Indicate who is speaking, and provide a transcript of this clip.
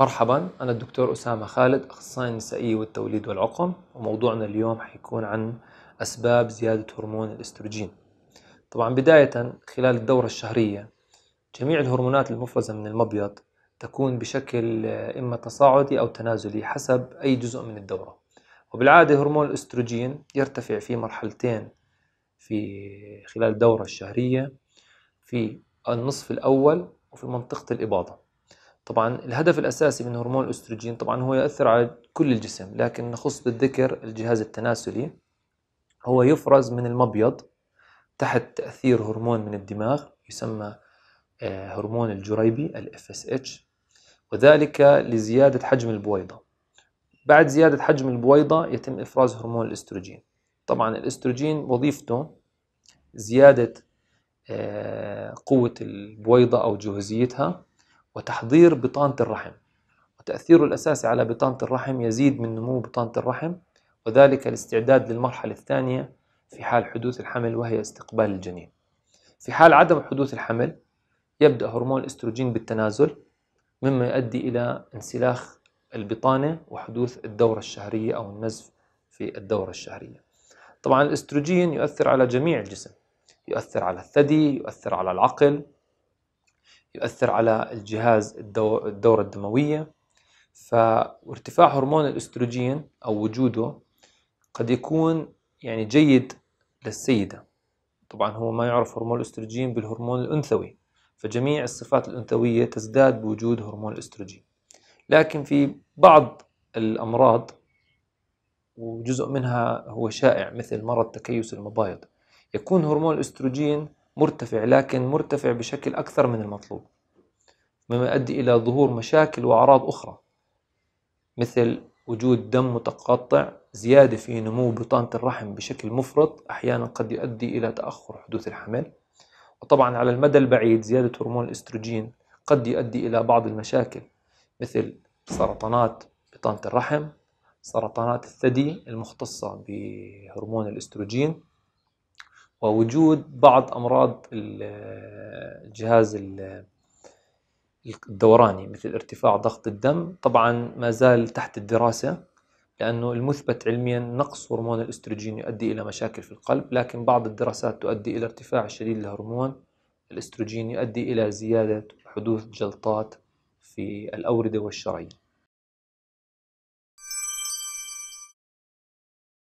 Speaker 1: مرحبا أنا الدكتور أسامة خالد أخصائي النسائية والتوليد والعقم وموضوعنا اليوم حيكون عن أسباب زيادة هرمون الاستروجين طبعا بداية خلال الدورة الشهرية جميع الهرمونات المفرزة من المبيض تكون بشكل إما تصاعدي أو تنازلي حسب أي جزء من الدورة وبالعادة هرمون الاستروجين يرتفع في مرحلتين في خلال الدورة الشهرية في النصف الأول وفي منطقة الإباضة طبعا الهدف الأساسي من هرمون الأستروجين طبعا هو يؤثر على كل الجسم لكن نخص بالذكر الجهاز التناسلي هو يفرز من المبيض تحت تأثير هرمون من الدماغ يسمى آه، هرمون الجريبي ال FSH وذلك لزيادة حجم البويضة بعد زيادة حجم البويضة يتم إفراز هرمون الاستروجين طبعا الاستروجين وظيفته زيادة آه، قوة البويضة أو جهوزيتها وتحضير بطانة الرحم وتأثيره الأساسي على بطانة الرحم يزيد من نمو بطانة الرحم وذلك الاستعداد للمرحلة الثانية في حال حدوث الحمل وهي استقبال الجنين في حال عدم حدوث الحمل يبدأ هرمون الاستروجين بالتنازل مما يؤدي إلى انسلاخ البطانة وحدوث الدورة الشهرية أو النزف في الدورة الشهرية طبعا الاستروجين يؤثر على جميع الجسم يؤثر على الثدي يؤثر على العقل يؤثر على الجهاز الدورة الدموية فارتفاع هرمون الاستروجين أو وجوده قد يكون يعني جيد للسيدة طبعا هو ما يعرف هرمون الاستروجين بالهرمون الأنثوي فجميع الصفات الأنثوية تزداد بوجود هرمون الاستروجين لكن في بعض الأمراض وجزء منها هو شائع مثل مرض تكيس المبايض يكون هرمون الاستروجين مرتفع لكن مرتفع بشكل أكثر من المطلوب مما يؤدي إلى ظهور مشاكل وأعراض أخرى مثل وجود دم متقطع زيادة في نمو بطانة الرحم بشكل مفرط أحيانا قد يؤدي إلى تأخر حدوث الحمل وطبعا على المدى البعيد زيادة هرمون الاستروجين قد يؤدي إلى بعض المشاكل مثل سرطانات بطانة الرحم سرطانات الثدي المختصة بهرمون الاستروجين ووجود بعض أمراض الجهاز الدوراني مثل ارتفاع ضغط الدم طبعا ما زال تحت الدراسة لأنه المثبت علميا نقص هرمون الاستروجين يؤدي إلى مشاكل في القلب لكن بعض الدراسات تؤدي إلى ارتفاع شديد لهرمون الاستروجين يؤدي إلى زيادة حدوث جلطات في الأوردة والشرايين